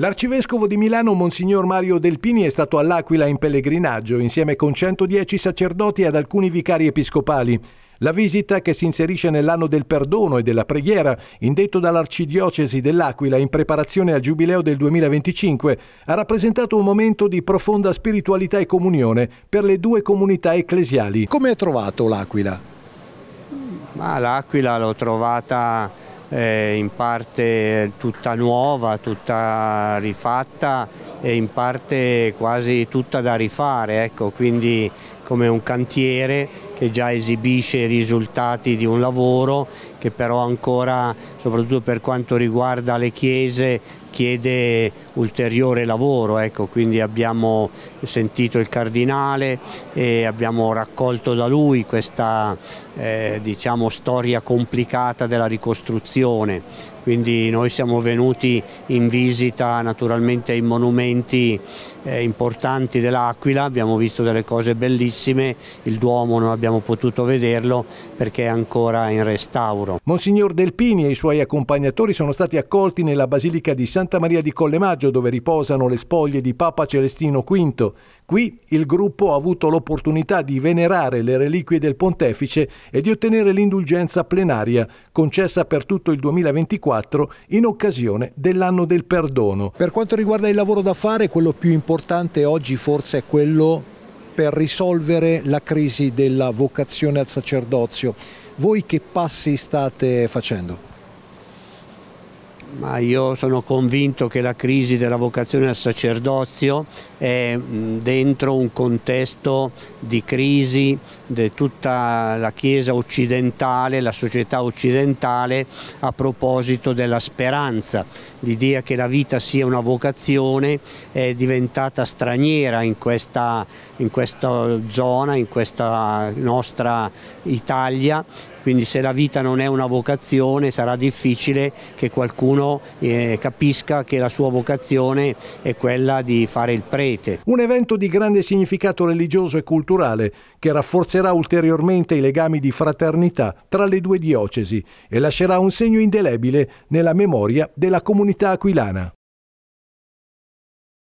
L'arcivescovo di Milano Monsignor Mario Delpini è stato all'Aquila in pellegrinaggio insieme con 110 sacerdoti ed alcuni vicari episcopali. La visita, che si inserisce nell'anno del perdono e della preghiera, indetto dall'Arcidiocesi dell'Aquila in preparazione al Giubileo del 2025, ha rappresentato un momento di profonda spiritualità e comunione per le due comunità ecclesiali. Come ha trovato l'Aquila? l'Aquila l'ho trovata eh, in parte tutta nuova, tutta rifatta e in parte quasi tutta da rifare, ecco, quindi come un cantiere che già esibisce i risultati di un lavoro che però ancora, soprattutto per quanto riguarda le chiese, chiede ulteriore lavoro, ecco, quindi abbiamo sentito il cardinale e abbiamo raccolto da lui questa eh, diciamo, storia complicata della ricostruzione, quindi noi siamo venuti in visita naturalmente ai monumenti eh, importanti dell'Aquila, abbiamo visto delle cose bellissime bellissime, il Duomo non abbiamo potuto vederlo perché è ancora in restauro. Monsignor Delpini e i suoi accompagnatori sono stati accolti nella Basilica di Santa Maria di Collemaggio dove riposano le spoglie di Papa Celestino V. Qui il gruppo ha avuto l'opportunità di venerare le reliquie del pontefice e di ottenere l'indulgenza plenaria concessa per tutto il 2024 in occasione dell'anno del perdono. Per quanto riguarda il lavoro da fare, quello più importante oggi forse è quello per risolvere la crisi della vocazione al sacerdozio. Voi che passi state facendo? Ma io sono convinto che la crisi della vocazione al sacerdozio è dentro un contesto di crisi di tutta la Chiesa occidentale, la società occidentale a proposito della speranza. L'idea che la vita sia una vocazione è diventata straniera in questa, in questa zona, in questa nostra Italia, quindi se la vita non è una vocazione sarà difficile che qualcuno ognuno eh, capisca che la sua vocazione è quella di fare il prete. Un evento di grande significato religioso e culturale che rafforzerà ulteriormente i legami di fraternità tra le due diocesi e lascerà un segno indelebile nella memoria della comunità aquilana.